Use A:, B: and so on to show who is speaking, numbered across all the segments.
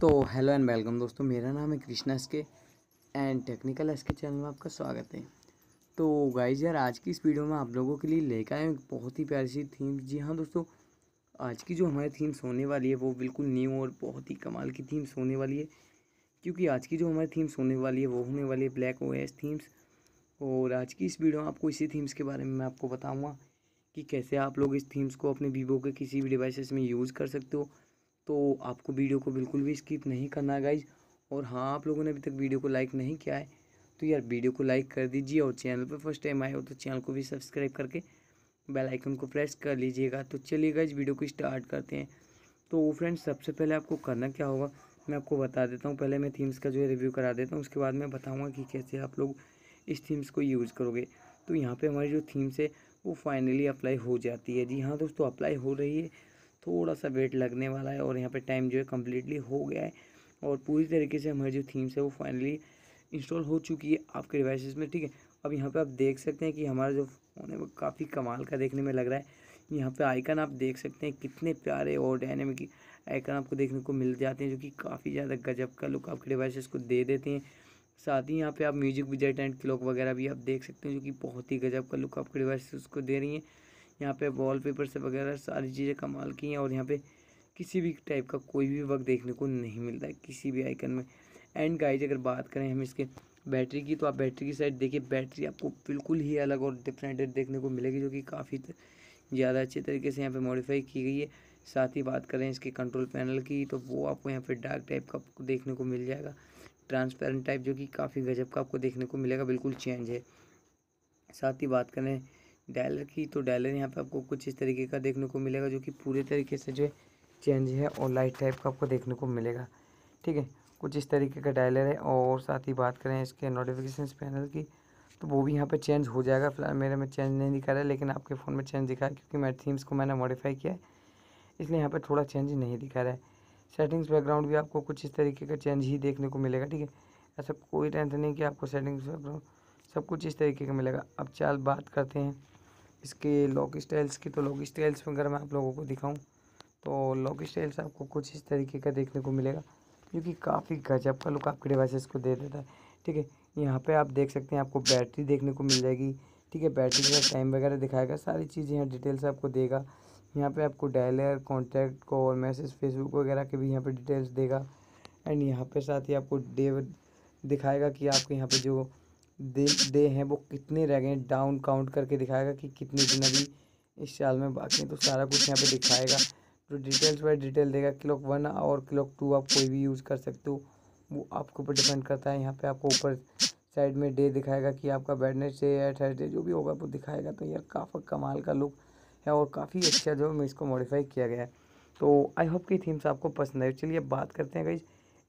A: तो hello and welcome दोस्तों मेरा नाम है Krishna SK and technical SK channel में आपका स्वागत है तो गाइज यार आज की इस वीडियो में आप लोगों के लिए लेकर आए बहुत ही प्यारी सी थीम जी हाँ दोस्तों आज की जो हमारी थीम्स होने वाली है वो बिल्कुल न्यू और बहुत ही कमाल की थीम्स होने वाली है क्योंकि आज की जो हमारी थीम्स होने वाली है वो होने वाली है ब्लैक ओ एस थीम्स और आज की इस वीडियो में आपको इसी थीम्स के बारे में मैं आपको बताऊँगा कि कैसे आप लोग इस थीम्स को अपने वीवो के किसी भी डिवाइसेस में यूज़ कर सकते हो तो आपको वीडियो को बिल्कुल भी स्किप नहीं करना गाइज और हाँ आप लोगों ने अभी तक वीडियो को लाइक नहीं किया है तो यार वीडियो को लाइक कर दीजिए और चैनल पर फर्स्ट टाइम आए हो तो चैनल को भी सब्सक्राइब करके बेल आइकन को प्रेस कर लीजिएगा तो चलिएगा इस वीडियो को स्टार्ट करते हैं तो फ्रेंड्स सबसे पहले आपको करना क्या होगा मैं आपको बता देता हूँ पहले मैं थीम्स का जो है रिव्यू करा देता हूँ उसके बाद मैं बताऊँगा कि कैसे आप लोग इस थीम्स को यूज़ करोगे तो यहाँ पर हमारी जो थीम्स है वो फाइनली अप्लाई हो जाती है जी हाँ दोस्तों अप्लाई हो रही है थोड़ा सा वेट लगने वाला है और यहाँ पे टाइम जो है कम्प्लीटली हो गया है और पूरी तरीके से हमारी जो थीम्स है वो फाइनली इंस्टॉल हो चुकी है आपके डिवाइसेस में ठीक है अब यहाँ पे आप देख सकते हैं कि हमारा जो फ़ोन है वो काफ़ी कमाल का देखने में लग रहा है यहाँ पे आइकन आप देख सकते हैं कितने प्यारे और डायनेमिक आइकन आपको देखने को मिल जाते हैं जो कि काफ़ी ज़्यादा गजब का लुक आपके डिवाइसेस को दे देते हैं साथ ही यहाँ पे आप म्यूजिक विजेट एंड क्लॉक वगैरह भी आप देख सकते हैं जो कि बहुत ही गजब का लुक आपके डिवाइसेस को दे रही हैं यहाँ पे वॉल पेपर से वगैरह सारी चीज़ें कमाल की हैं और यहाँ पे किसी भी टाइप का कोई भी वक्त देखने को नहीं मिलता है किसी भी आइकन में एंड गाइज अगर बात करें हम इसके बैटरी की तो आप बैटरी की साइड देखिए बैटरी आपको बिल्कुल ही अलग और डिफरेंट देखने को मिलेगी जो कि काफ़ी ज़्यादा अच्छे तरीके से यहाँ पे मॉडिफाई की गई है साथ ही बात करें इसके कंट्रोल पैनल की तो वो आपको यहाँ पे डार्क टाइप का देखने को मिल जाएगा ट्रांसपेरेंट टाइप जो कि काफ़ी गजब का आपको देखने को मिलेगा बिल्कुल चेंज है साथ ही बात करें डायलर की तो डायलर यहाँ पे आपको कुछ इस तरीके का देखने को मिलेगा जो कि पूरे तरीके से जो है चेंज है और लाइट टाइप का आपको देखने को मिलेगा ठीक है कुछ इस तरीके का डायलर है और साथ ही बात करें इसके नोटिफिकेशन पैनल की तो वो भी यहाँ पे चेंज हो जाएगा फिलहाल मेरे में चेंज नहीं दिखा रहा है लेकिन आपके फ़ोन में चेंज दिखा है क्योंकि मैं थीम्स को मैंने मॉडिफाई किया है इसलिए यहाँ पर थोड़ा चेंज नहीं दिखा रहा है सेटिंग्स बैकग्राउंड भी आपको कुछ इस तरीके का चेंज ही देखने को मिलेगा ठीक है ऐसा कोई टेंशन नहीं कि आपको सेटिंग्स बैकग्राउंड सब कुछ इस तरीके का मिलेगा अब चाल बात करते हैं इसके लॉक स्टाइल्स की तो लॉक स्टाइल्स में अगर मैं आप लोगों को दिखाऊं तो लॉक स्टाइल्स आपको कुछ इस तरीके का देखने को मिलेगा जो कि काफ़ी गजब का लुक आपके डिवाइसेस को दे देता है ठीक है यहाँ पे आप देख सकते हैं आपको बैटरी देखने को मिल जाएगी ठीक है बैटरी का टाइम वगैरह दिखाएगा सारी चीज़ें यहाँ डिटेल्स आपको देगा यहाँ पर आपको डायलर कॉन्टैक्ट को और मैसेज फेसबुक वगैरह के भी यहाँ पर डिटेल्स देगा एंड यहाँ पे साथ ही आपको डे दिखाएगा कि आपके यहाँ पे जो दे डे हैं वो कितने रह गए डाउन काउंट करके दिखाएगा कि कितने दिन अभी इस साल में बाकी हैं तो सारा कुछ यहाँ पे दिखाएगा जो डिटेल्स वाइज डिटेल देगा क्लॉक वन और क्लॉक टू आप कोई भी यूज़ कर सकते हो वो आपके ऊपर डिपेंड करता है यहाँ पे आपको ऊपर साइड में डे दिखाएगा कि आपका वेडनेसडे या थर्सडे जो भी होगा वो दिखाएगा तो यार काफ़ी कमाल का लुक है और काफ़ी अच्छा जो है इसको मॉडिफाई किया गया है तो आई होप कि थीम्स आपको पसंद आए चलिए बात करते हैं गई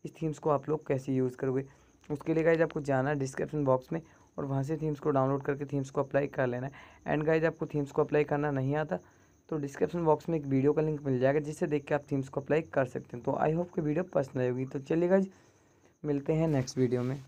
A: इस थीम्स को आप लोग कैसे यूज़ करोगे उसके लिए गाइज आपको जाना है डिस्क्रिप्शन बॉक्स में और वहाँ से थीम्स को डाउनलोड करके थीम्स को अप्लाई कर लेना है एंड गाइज आपको थीम्स को अप्लाई करना नहीं आता तो डिस्क्रिप्शन बॉक्स में एक वीडियो का लिंक मिल जाएगा जिससे देख के आप थीम्स को अप्लाई कर सकते हैं तो आई होप कि वीडियो पसंद आएगी तो चलिए गाइज मिलते हैं नेक्स्ट वीडियो में